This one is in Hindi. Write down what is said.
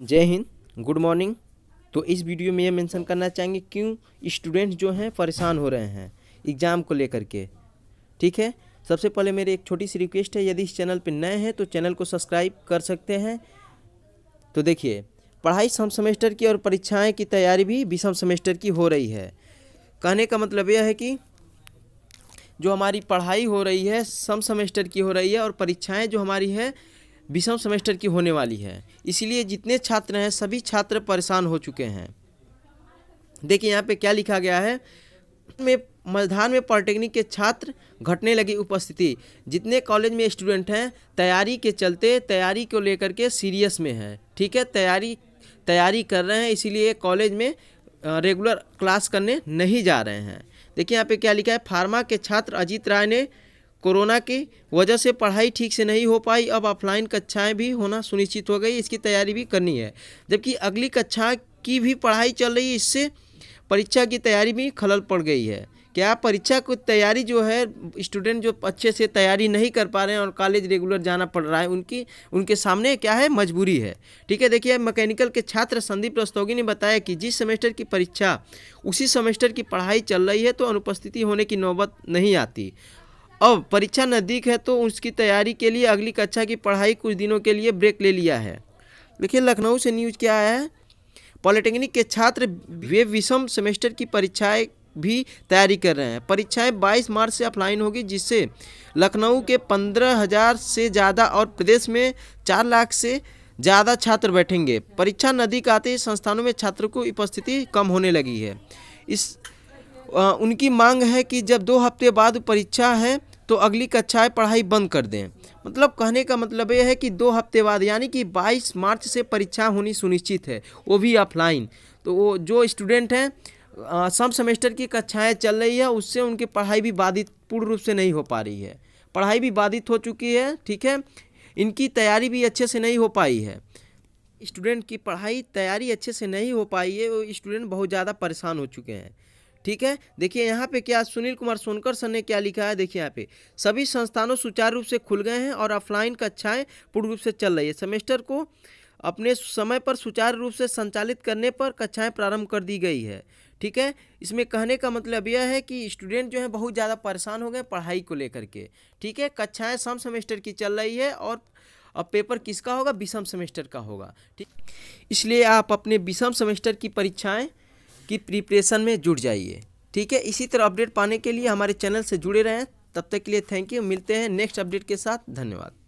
जय हिंद गुड मॉर्निंग तो इस वीडियो में ये मेंशन करना चाहेंगे क्यों स्टूडेंट्स जो हैं परेशान हो रहे हैं एग्ज़ाम को लेकर के ठीक है सबसे पहले मेरी एक छोटी सी रिक्वेस्ट है यदि इस चैनल पर नए हैं तो चैनल को सब्सक्राइब कर सकते हैं तो देखिए पढ़ाई सम सेमेस्टर की और परीक्षाएँ की तैयारी भी विषम सेमेस्टर की हो रही है कहने का मतलब यह है कि जो हमारी पढ़ाई हो रही है सम सेमेस्टर की हो रही है और परीक्षाएं जो हमारी है बीसम सेमेस्टर की होने वाली है इसलिए जितने छात्र हैं सभी छात्र परेशान हो चुके हैं देखिए यहाँ पे क्या लिखा गया है में मझधान में पॉलिटेक्निक के छात्र घटने लगी उपस्थिति जितने कॉलेज में स्टूडेंट हैं तैयारी के चलते तैयारी को लेकर के सीरियस में हैं ठीक है तैयारी तैयारी कर रहे हैं इसीलिए कॉलेज में रेगुलर क्लास करने नहीं जा रहे हैं देखिए यहाँ पे क्या लिखा है फार्मा के छात्र अजीत राय ने कोरोना की वजह से पढ़ाई ठीक से नहीं हो पाई अब ऑफलाइन कक्षाएं भी होना सुनिश्चित हो गई इसकी तैयारी भी करनी है जबकि अगली कक्षा की भी पढ़ाई चल रही है इससे परीक्षा की तैयारी में खलल पड़ गई है क्या परीक्षा को तैयारी जो है स्टूडेंट जो अच्छे से तैयारी नहीं कर पा रहे हैं और कॉलेज रेगुलर जाना पड़ रहा है उनकी उनके सामने क्या है मजबूरी है ठीक है देखिए मैकेनिकल के छात्र संदीप रस्तोगी ने बताया कि जिस सेमेस्टर की परीक्षा उसी सेमेस्टर की पढ़ाई चल रही है तो अनुपस्थिति होने की नौबत नहीं आती अब परीक्षा नज़दीक है तो उसकी तैयारी के लिए अगली कक्षा की पढ़ाई कुछ दिनों के लिए ब्रेक ले लिया है देखिए लखनऊ से न्यूज़ क्या आया है पॉलिटेक्निक के छात्र वे विषम सेमेस्टर की परीक्षाएं भी तैयारी कर रहे हैं परीक्षाएं 22 मार्च से ऑफलाइन होगी जिससे लखनऊ के पंद्रह हज़ार से ज़्यादा और प्रदेश में चार लाख से ज़्यादा छात्र बैठेंगे परीक्षा नदी का आते संस्थानों में छात्रों की उपस्थिति कम होने लगी है इस आ, उनकी मांग है कि जब दो हफ्ते बाद परीक्षा है तो अगली कक्षाएं पढ़ाई बंद कर दें मतलब कहने का मतलब यह है कि दो हफ्ते बाद यानी कि 22 मार्च से परीक्षा होनी सुनिश्चित है वो भी ऑफलाइन तो वो जो स्टूडेंट हैं सम सेमेस्टर की कक्षाएँ चल रही है उससे उनकी पढ़ाई भी बाधित पूर्ण रूप से नहीं हो पा रही है पढ़ाई भी बाधित हो चुकी है ठीक है इनकी तैयारी भी अच्छे से नहीं हो पाई है स्टूडेंट की पढ़ाई तैयारी अच्छे से नहीं हो पाई है वो स्टूडेंट बहुत ज़्यादा परेशान हो चुके हैं ठीक है देखिए यहाँ पे क्या सुनील कुमार सोनकर सर ने क्या लिखा है देखिए यहाँ पे सभी संस्थानों सुचारू रूप से खुल गए हैं और ऑफलाइन कक्षाएं पूर्ण रूप से चल रही है सेमेस्टर को अपने समय पर सुचारू रूप से संचालित करने पर कक्षाएं प्रारंभ कर दी गई है ठीक है इसमें कहने का मतलब यह है कि स्टूडेंट जो है बहुत ज़्यादा परेशान हो गए पढ़ाई को लेकर के ठीक है कक्षाएँ सम सेमेस्टर की चल रही है और अब पेपर किसका होगा विषम सेमेस्टर का होगा ठीक इसलिए आप अपने विषम सेमेस्टर की परीक्षाएँ की प्रिपरेशन में जुट जाइए ठीक है इसी तरह अपडेट पाने के लिए हमारे चैनल से जुड़े रहें तब तक के लिए थैंक यू मिलते हैं नेक्स्ट अपडेट के साथ धन्यवाद